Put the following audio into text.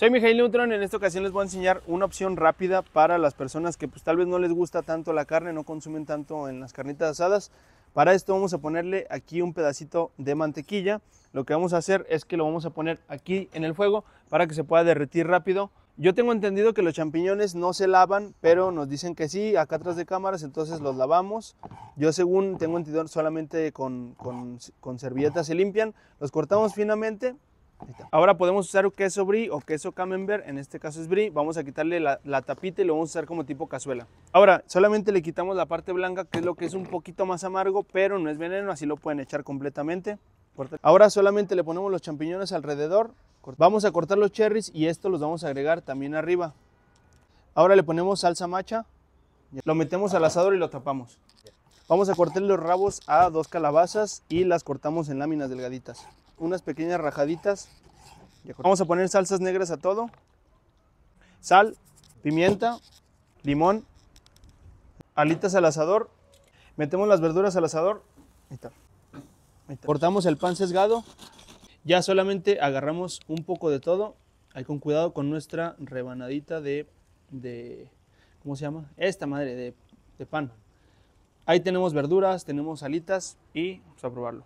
Soy Mijail Neutron, en esta ocasión les voy a enseñar una opción rápida para las personas que pues, tal vez no les gusta tanto la carne, no consumen tanto en las carnitas asadas. Para esto vamos a ponerle aquí un pedacito de mantequilla. Lo que vamos a hacer es que lo vamos a poner aquí en el fuego para que se pueda derretir rápido. Yo tengo entendido que los champiñones no se lavan, pero nos dicen que sí, acá atrás de cámaras, entonces los lavamos. Yo según tengo entendido solamente con, con, con servilletas se limpian. Los cortamos finamente Ahora podemos usar queso brie o queso camembert, en este caso es brie. Vamos a quitarle la, tapita y lo vamos a usar como tipo cazuela. Ahora, solamente le quitamos la parte blanca, que es lo que es un poquito más amargo, pero no es veneno, así lo pueden echar completamente. Ahora solamente le ponemos los champiñones alrededor. Vamos a cortar los cherries y estos los vamos a agregar también arriba. Ahora le ponemos salsa macha, lo metemos al asador y lo tapamos. Vamos a cortar los rabos a dos calabazas y las cortamos en láminas delgaditas. Unas pequeñas rajaditas. Vamos a poner salsas negras a todo. Sal, pimienta, limón, alitas al asador. Metemos las verduras al asador. Cortamos el pan sesgado. Ya solamente agarramos un poco de todo. Ahí con cuidado con nuestra rebanadita de, ¿cómo se llama? Esta madre de pan. Ahí tenemos verduras, tenemos alitas y vamos a probarlo.